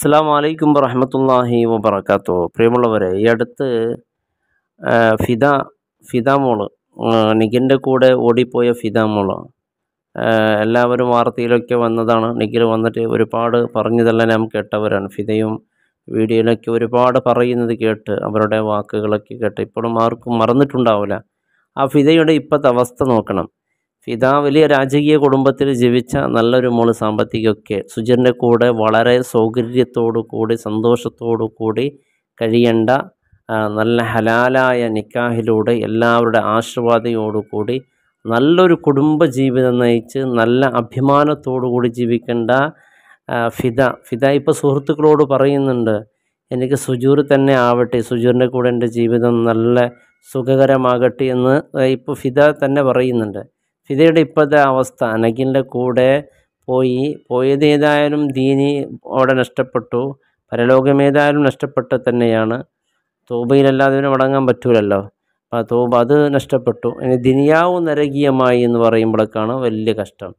അസ്സാം വലൈക്കും വറഹമത്തല്ലാഹി വബർക്കാത്തു പ്രിയമുള്ളവരെ ഈ അടുത്ത് ഫിദ ഫിദ മോള് നിഖിൻ്റെ കൂടെ ഓടിപ്പോയ ഫിദ മോള് എല്ലാവരും വാർത്തയിലൊക്കെ വന്നതാണ് നിഖിൽ വന്നിട്ട് ഒരുപാട് പറഞ്ഞതെല്ലാം നാം കേട്ടവരാണ് ഫിദയും വീഡിയോയിലൊക്കെ ഒരുപാട് പറയുന്നത് കേട്ട് അവരുടെ വാക്കുകളൊക്കെ കേട്ട് ഇപ്പോഴും ആർക്കും മറന്നിട്ടുണ്ടാവില്ല ആ ഫിദയുടെ ഇപ്പോഴത്തെ അവസ്ഥ നോക്കണം ഫിദ വലിയ രാജകീയ കുടുംബത്തിൽ ജീവിച്ച നല്ലൊരു മോള് സാമ്പത്തികമൊക്കെ സുജൻ്റെ കൂടെ വളരെ സൗകര്യത്തോടു കൂടി സന്തോഷത്തോടു കൂടി കഴിയേണ്ട നല്ല ഹലാലായ നിക്കാഹിലൂടെ എല്ലാവരുടെ കൂടി നല്ലൊരു കുടുംബ ജീവിതം നയിച്ച് നല്ല അഭിമാനത്തോടു കൂടി ജീവിക്കേണ്ട ഫിദ ഫിദ ഇപ്പോൾ സുഹൃത്തുക്കളോട് പറയുന്നുണ്ട് എനിക്ക് സുജൂർ തന്നെ ആവട്ടെ സുജൂറിൻ്റെ കൂടെ എൻ്റെ ജീവിതം നല്ല സുഖകരമാകട്ടെ എന്ന് ഇപ്പോൾ ഫിദ തന്നെ പറയുന്നുണ്ട് ഫിദയുടെ ഇപ്പോഴത്തെ അവസ്ഥ അനഖിൻ്റെ കൂടെ പോയി പോയത് ഏതായാലും ദീനി അവിടെ നഷ്ടപ്പെട്ടു ഏതായാലും നഷ്ടപ്പെട്ട തന്നെയാണ് തോബയിലല്ലാതെ ഇവന് മടങ്ങാൻ പറ്റൂലല്ലോ ആ തോബ അത് നഷ്ടപ്പെട്ടു ഇനി ദിനിയാവ് നരകീയമായി എന്ന് പറയുമ്പോഴേക്കാണ് വലിയ കഷ്ടം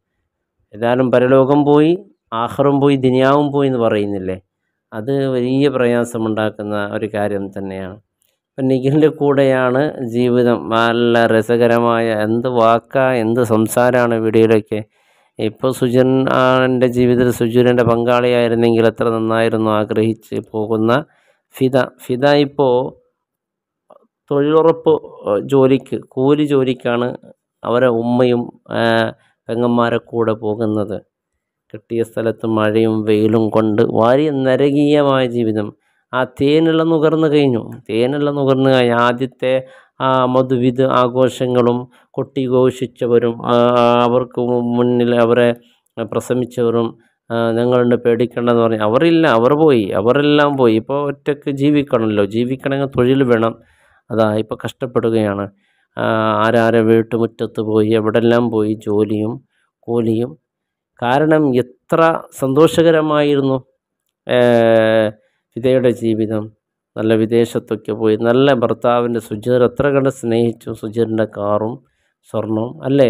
ഏതായാലും പരലോകം പോയി ആഹറും പോയി ദിനിയാവും പോയി എന്ന് പറയുന്നില്ലേ അത് വലിയ പ്രയാസമുണ്ടാക്കുന്ന ഒരു കാര്യം തന്നെയാണ് അപ്പം നിഖിലിൻ്റെ കൂടെയാണ് ജീവിതം നല്ല രസകരമായ എന്ത് വാക്കാ എന്ത് സംസാരമാണ് വീഡിയോയിലൊക്കെ ഇപ്പോൾ സുജൻ എൻ്റെ ജീവിതത്തിൽ സുജുരൻ്റെ പങ്കാളിയായിരുന്നെങ്കിൽ എത്ര നന്നായിരുന്നു ആഗ്രഹിച്ച് പോകുന്ന ഫിദ ഫിദ ഇപ്പോൾ തൊഴിലുറപ്പ് ജോലിക്ക് കൂലി ജോലിക്കാണ് അവരെ ഉമ്മയും പെങ്ങന്മാരെ കൂടെ പോകുന്നത് കിട്ടിയ സ്ഥലത്ത് മഴയും വെയിലും കൊണ്ട് വാരി നരകീയമായ ജീവിതം ആ തേനെല്ലാം നുകർന്നു കഴിഞ്ഞു തേനെല്ലാം നുകർന്നു കഴിഞ്ഞു ആദ്യത്തെ ആ മധുവിധ ആഘോഷങ്ങളും കൊട്ടി ഘോഷിച്ചവരും അവർക്ക് മുന്നിൽ അവരെ പ്രസംഗിച്ചവരും ഞങ്ങളുണ്ട് പേടിക്കേണ്ടതെന്ന് പറഞ്ഞു അവരില്ല അവർ പോയി അവരെല്ലാം പോയി ഇപ്പോൾ ഒറ്റയ്ക്ക് ജീവിക്കണമല്ലോ ജീവിക്കണമെങ്കിൽ തൊഴിൽ വേണം അതാ ഇപ്പോൾ കഷ്ടപ്പെടുകയാണ് ആരാരെ വീട്ടുമുറ്റത്ത് പോയി എവിടെല്ലാം പോയി ജോലിയും കൂലിയും കാരണം എത്ര സന്തോഷകരമായിരുന്നു ഫിദയുടെ ജീവിതം നല്ല വിദേശത്തൊക്കെ പോയി നല്ല ഭർത്താവിൻ്റെ സുജീർ എത്ര കണ്ട് സ്നേഹിച്ചു സുജീറിൻ്റെ കാറും സ്വർണവും അല്ലേ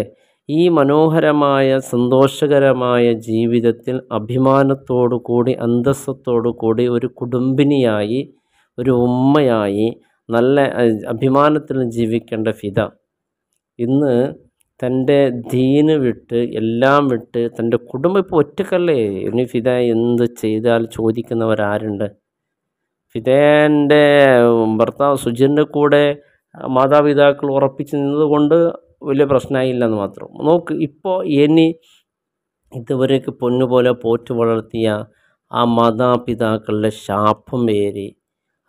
ഈ മനോഹരമായ സന്തോഷകരമായ ജീവിതത്തിൽ അഭിമാനത്തോടു കൂടി അന്തസ്സത്തോടു കൂടി ഒരു കുടുംബിനിയായി ഒരു ഉമ്മയായി നല്ല അഭിമാനത്തിൽ ജീവിക്കേണ്ട ഫിത ഇന്ന് തൻ്റെ ദീന് വിട്ട് എല്ലാം വിട്ട് തൻ്റെ കുടുംബം ഇപ്പോൾ ഒറ്റക്കല്ലേ ഇനി ഫിത എന്ത് ചെയ്താൽ ചോദിക്കുന്നവരാരുണ്ട് ഫിദേൻ്റെ ഭർത്താവ് സുജിൻ്റെ കൂടെ മാതാപിതാക്കൾ ഉറപ്പിച്ച് നിന്നതുകൊണ്ട് വലിയ പ്രശ്നമായില്ലെന്ന് മാത്രം നോക്ക് ഇപ്പോൾ ഇനി ഇതുവരേക്ക് പൊന്നുപോലെ പോറ്റു വളർത്തിയ ആ മാതാപിതാക്കളുടെ ശാപം ഏറി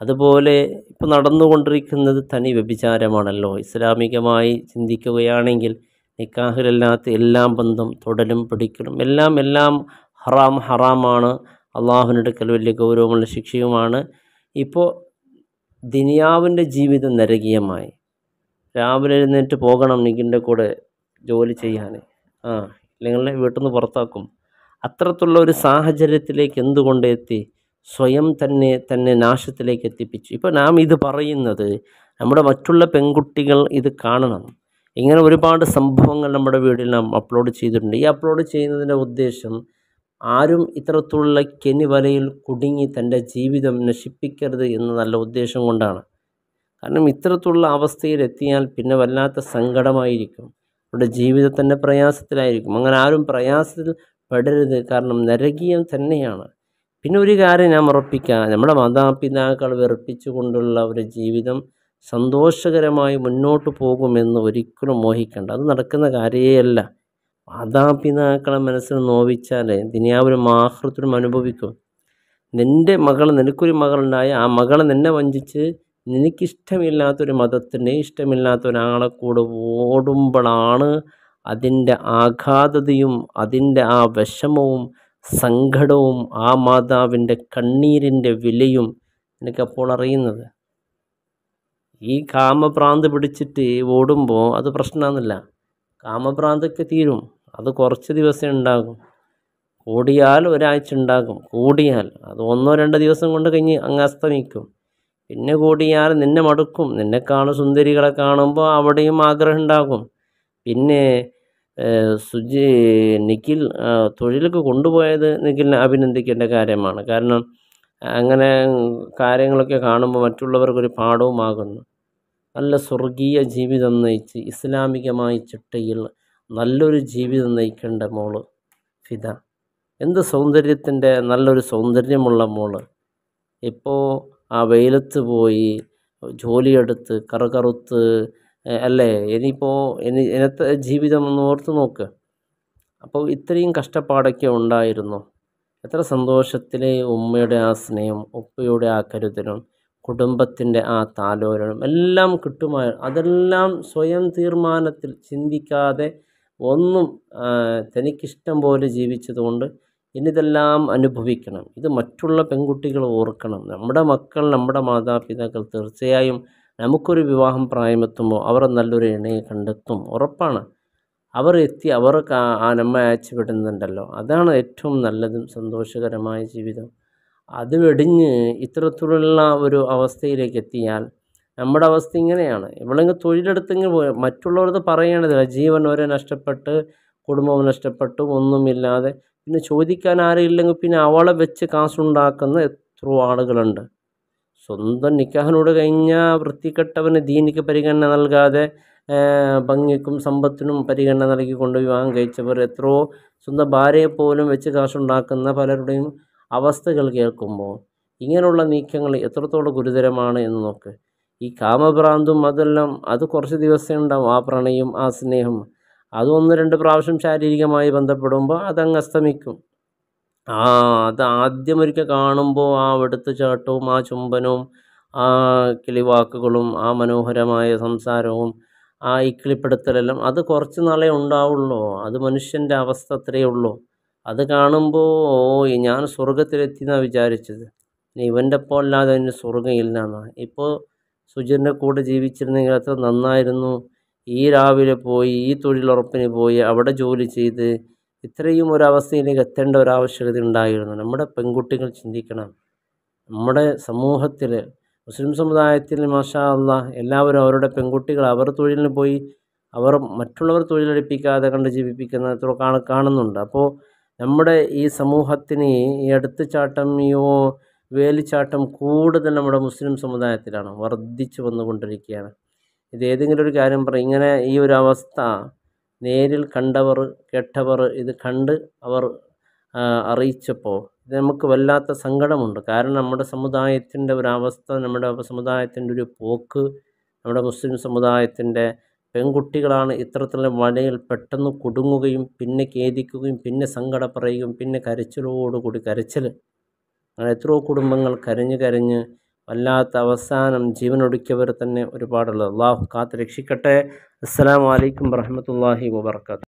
അതുപോലെ ഇപ്പോൾ നടന്നുകൊണ്ടിരിക്കുന്നത് തനി വ്യഭിചാരമാണല്ലോ ഇസ്ലാമികമായി ചിന്തിക്കുകയാണെങ്കിൽ നിക്കാഹിലല്ലാത്ത എല്ലാം ബന്ധം തൊടലും പിടിക്കലും എല്ലാം എല്ലാം ഹറാം ഹറാമാണ് അള്ളാഹുവിനടുക്കൽ വലിയ ഗൗരവമുള്ള ശിക്ഷയുമാണ് ഇപ്പോൾ ദിനിയാവിൻ്റെ ജീവിതം നരകീയമായി രാവിലെ എഴുന്നേറ്റ് പോകണം നിൻ്റെ കൂടെ ജോലി ചെയ്യാൻ ആ നിങ്ങളെ വീട്ടിൽ നിന്ന് പുറത്താക്കും അത്രത്തുള്ള ഒരു സാഹചര്യത്തിലേക്ക് എന്തുകൊണ്ട് എത്തി സ്വയം തന്നെ തന്നെ നാശത്തിലേക്ക് എത്തിപ്പിച്ചു ഇപ്പോൾ നാം ഇത് പറയുന്നത് നമ്മുടെ മറ്റുള്ള പെൺകുട്ടികൾ ഇത് കാണണം ഇങ്ങനെ ഒരുപാട് സംഭവങ്ങൾ നമ്മുടെ വീട്ടിൽ നാം അപ്ലോഡ് ചെയ്തിട്ടുണ്ട് ഈ അപ്ലോഡ് ചെയ്യുന്നതിൻ്റെ ഉദ്ദേശം ആരും ഇത്തരത്തിലുള്ള കെണിവലയിൽ കുടുങ്ങി തൻ്റെ ജീവിതം നശിപ്പിക്കരുത് എന്ന നല്ല ഉദ്ദേശം കൊണ്ടാണ് കാരണം ഇത്തരത്തിലുള്ള അവസ്ഥയിലെത്തിയാൽ പിന്നെ വല്ലാത്ത സങ്കടമായിരിക്കും അവരുടെ ജീവിതത്തിൻ്റെ പ്രയാസത്തിലായിരിക്കും അങ്ങനെ ആരും പ്രയാസത്തിൽ പെടരുത് കാരണം നരകീയം തന്നെയാണ് പിന്നെ ഒരു കാര്യം ഞാൻ ഉറപ്പിക്കാം നമ്മുടെ മാതാപിതാക്കൾ വെറുപ്പിച്ചു കൊണ്ടുള്ള ഒരു ജീവിതം സന്തോഷകരമായി മുന്നോട്ട് പോകുമെന്ന് ഒരിക്കലും മോഹിക്കേണ്ട അത് നടക്കുന്ന കാര്യമേ അല്ല മാതാപിതാക്കളെ മനസ്സിൽ നോവിച്ചാൽ ഒരു ആഹൃത്തിലും അനുഭവിക്കും നിൻ്റെ മകൾ നിനക്കൊരു മകളുണ്ടായ ആ മകളെ നിന്നെ വഞ്ചിച്ച് നിനക്കിഷ്ടമില്ലാത്തൊരു മതത്തിന് ഇഷ്ടമില്ലാത്ത ഒരാളെ കൂടെ ഓടുമ്പോഴാണ് അതിൻ്റെ ആഘാതതയും അതിൻ്റെ ആ വിഷമവും സങ്കടവും ആ മാതാവിൻ്റെ കണ്ണീരിൻ്റെ വിലയും നിനക്കപ്പോൾ അറിയുന്നത് ഈ കാമഭ്രാന്ത് പിടിച്ചിട്ട് ഓടുമ്പോൾ അത് പ്രശ്നമാണെന്നില്ല കാമഭ്രാന്തൊക്കെ തീരും അത് കുറച്ച് ദിവസം ഉണ്ടാകും കൂടിയാൽ ഒരാഴ്ച ഉണ്ടാകും കൂടിയാൽ അത് ഒന്നോ രണ്ടോ ദിവസം കൊണ്ട് കഴിഞ്ഞ് അങ്ങ് അസ്തമിക്കും പിന്നെ കൂടിയാൽ നിന്നെ മടുക്കും നിന്നെ കാണും സുന്ദരികളെ കാണുമ്പോൾ അവിടെയും ആഗ്രഹം ഉണ്ടാകും പിന്നെ സുജി നിഖിൽ തൊഴിലൊക്കെ കൊണ്ടുപോയത് നിഖിലിനെ അഭിനന്ദിക്കേണ്ട കാര്യമാണ് കാരണം അങ്ങനെ കാര്യങ്ങളൊക്കെ കാണുമ്പോൾ മറ്റുള്ളവർക്കൊരു പാഠവുമാകുന്നു നല്ല സ്വർഗീയ ജീവിതം നയിച്ച് ഇസ്ലാമികമായി ചിട്ടയിൽ നല്ലൊരു ജീവിതം നയിക്കേണ്ട മോള് ഫിദ എന്ത് സൗന്ദര്യത്തിൻ്റെ നല്ലൊരു സൗന്ദര്യമുള്ള മോള് ഇപ്പോൾ ആ വെയിലത്ത് പോയി ജോലിയെടുത്ത് കറുകറുത്ത് അല്ലേ ഇനിയിപ്പോൾ ഇനി ഇനത്തെ ജീവിതം ഒന്ന് ഓർത്ത് നോക്ക് അപ്പോൾ ഇത്രയും കഷ്ടപ്പാടൊക്കെ ഉണ്ടായിരുന്നു എത്ര സന്തോഷത്തിലെ ഉമ്മയുടെ ആ സ്നേഹം ഉപ്പയുടെ ആ കരുതലും കുടുംബത്തിൻ്റെ ആ താലോലനം എല്ലാം കിട്ടുമായിരുന്നു അതെല്ലാം സ്വയം തീർമാനത്തിൽ ചിന്തിക്കാതെ ഒന്നും തനിക്കിഷ്ടം പോലെ ജീവിച്ചതുകൊണ്ട് ഇനിതെല്ലാം അനുഭവിക്കണം ഇത് മറ്റുള്ള പെൺകുട്ടികൾ ഓർക്കണം നമ്മുടെ മക്കൾ നമ്മുടെ മാതാപിതാക്കൾ തീർച്ചയായും നമുക്കൊരു വിവാഹം പ്രായമെത്തുമ്പോൾ അവർ നല്ലൊരു ഇണയെ കണ്ടെത്തും ഉറപ്പാണ് അവർ എത്തി അവർ നമ്മ അയച്ചുവിടുന്നുണ്ടല്ലോ അതാണ് ഏറ്റവും നല്ലതും സന്തോഷകരമായ ജീവിതം അത് വെടിഞ്ഞ് ഇത്തരത്തിലുള്ള ഒരു അവസ്ഥയിലേക്ക് എത്തിയാൽ നമ്മുടെ അവസ്ഥ ഇങ്ങനെയാണ് നമ്മളെങ്കിൽ തൊഴിലെടുത്തെങ്കിൽ മറ്റുള്ളവരത് പറയേണ്ടതില്ല ജീവൻ വരെ നഷ്ടപ്പെട്ട് കുടുംബം നഷ്ടപ്പെട്ടു ഒന്നുമില്ലാതെ പിന്നെ ചോദിക്കാൻ ആരുമില്ലെങ്കിൽ പിന്നെ അവളെ വെച്ച് കാശുണ്ടാക്കുന്ന എത്ര ആളുകളുണ്ട് സ്വന്തം നിക്കാഹനോട് കഴിഞ്ഞ വൃത്തിക്കെട്ടവന് ദീനിക്ക് പരിഗണന നൽകാതെ ഭംഗിക്കും സമ്പത്തിനും പരിഗണന നൽകിക്കൊണ്ട് വിവാഹം കഴിച്ചവർ എത്രയോ സ്വന്തം ഭാര്യയെ പോലും വെച്ച് കാശുണ്ടാക്കുന്ന പലരുടെയും അവസ്ഥകൾ കേൾക്കുമ്പോൾ ഇങ്ങനെയുള്ള നീക്കങ്ങൾ എത്രത്തോളം ഗുരുതരമാണ് എന്ന് നോക്ക് ഈ കാമഭ്രാന്തും അതെല്ലാം അത് കുറച്ച് ദിവസമേ ഉണ്ടാവും ആ പ്രണയം ആ സ്നേഹം അത് ഒന്ന് രണ്ട് പ്രാവശ്യം ശാരീരികമായി ബന്ധപ്പെടുമ്പോൾ അതങ്ങ് അസ്തമിക്കും ആ അത് ആദ്യം ഒരിക്കൽ കാണുമ്പോൾ ആ ചാട്ടവും ആ ചുംബനവും ആ കിളിവാക്കുകളും ആ മനോഹരമായ സംസാരവും ആ ഇക്കിളിപ്പെടുത്തലെല്ലാം അത് കുറച്ച് നാളേ ഉണ്ടാവുള്ളൂ അത് മനുഷ്യൻ്റെ അവസ്ഥ അത്രയേ ഉള്ളൂ അത് കാണുമ്പോൾ ഓ ഞാൻ സ്വർഗത്തിലെത്തി എന്നാണ് വിചാരിച്ചത് ഇവൻ്റെ ഒപ്പം അല്ലാതെ അതിന് സ്വർഗം ഇല്ല എന്നാണ് ഇപ്പോൾ സുജൻ്റെ കൂടെ ജീവിച്ചിരുന്നെങ്കിൽ അത്ര നന്നായിരുന്നു ഈ രാവിലെ പോയി ഈ തൊഴിലുറപ്പിന് പോയി അവിടെ ജോലി ചെയ്ത് ഇത്രയും ഒരവസ്ഥയിലേക്ക് എത്തേണ്ട ഒരു ആവശ്യകത ഉണ്ടായിരുന്നു നമ്മുടെ പെൺകുട്ടികൾ ചിന്തിക്കണം നമ്മുടെ സമൂഹത്തിൽ മുസ്ലിം സമുദായത്തിൽ മാഷാ എല്ലാവരും അവരുടെ പെൺകുട്ടികൾ അവർ തൊഴിലിന് പോയി അവർ മറ്റുള്ളവർ തൊഴിലെടുപ്പിക്കാതെ കണ്ട് ജീവിപ്പിക്കുന്ന കാണുന്നുണ്ട് അപ്പോൾ നമ്മുടെ ഈ സമൂഹത്തിന് ഈ ചാട്ടം ഈ വേലിച്ചാട്ടം കൂടുതൽ നമ്മുടെ മുസ്ലിം സമുദായത്തിലാണ് വർദ്ധിച്ചു വന്നുകൊണ്ടിരിക്കുകയാണ് ഇത് ഏതെങ്കിലും ഒരു കാര്യം പറയും ഇങ്ങനെ ഈ ഒരു അവസ്ഥ നേരിൽ കണ്ടവർ കേട്ടവർ ഇത് കണ്ട് അവർ അറിയിച്ചപ്പോൾ ഇത് നമുക്ക് വല്ലാത്ത സങ്കടമുണ്ട് കാരണം നമ്മുടെ സമുദായത്തിൻ്റെ ഒരു അവസ്ഥ നമ്മുടെ സമുദായത്തിൻ്റെ ഒരു പോക്ക് നമ്മുടെ മുസ്ലിം സമുദായത്തിൻ്റെ പെൺകുട്ടികളാണ് ഇത്തരത്തിലുള്ള വലയിൽ പെട്ടെന്ന് കുടുങ്ങുകയും പിന്നെ ഖേദിക്കുകയും പിന്നെ സങ്കടം പറയുകയും പിന്നെ കരച്ചിലോടുകൂടി കരച്ചിൽ എത്രയോ കുടുംബങ്ങൾ കരഞ്ഞ് കരഞ്ഞ് വല്ലാത്ത അവസാനം ജീവനൊടുക്കിയവർ തന്നെ ഒരുപാടുള്ളത് അള്ളാഹു കാത്ത് രക്ഷിക്കട്ടെ അസ്സാം വലൈക്കും വർഹമത്തല്ലാഹി വാബർക്കാത്തു